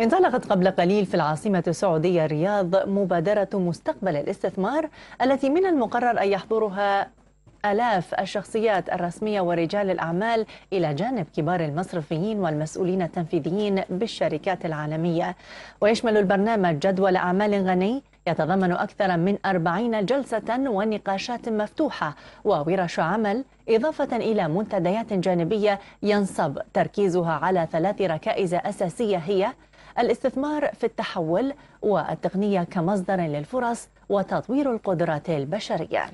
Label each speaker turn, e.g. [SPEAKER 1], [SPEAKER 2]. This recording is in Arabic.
[SPEAKER 1] انطلقت قبل قليل في العاصمة السعودية الرياض مبادرة مستقبل الاستثمار التي من المقرر أن يحضرها آلاف الشخصيات الرسمية ورجال الأعمال إلى جانب كبار المصرفيين والمسؤولين التنفيذيين بالشركات العالمية ويشمل البرنامج جدول أعمال غني يتضمن أكثر من أربعين جلسة ونقاشات مفتوحة وورش عمل إضافة إلى منتديات جانبية ينصب تركيزها على ثلاث ركائز أساسية هي الاستثمار في التحول والتقنية كمصدر للفرص وتطوير القدرات البشرية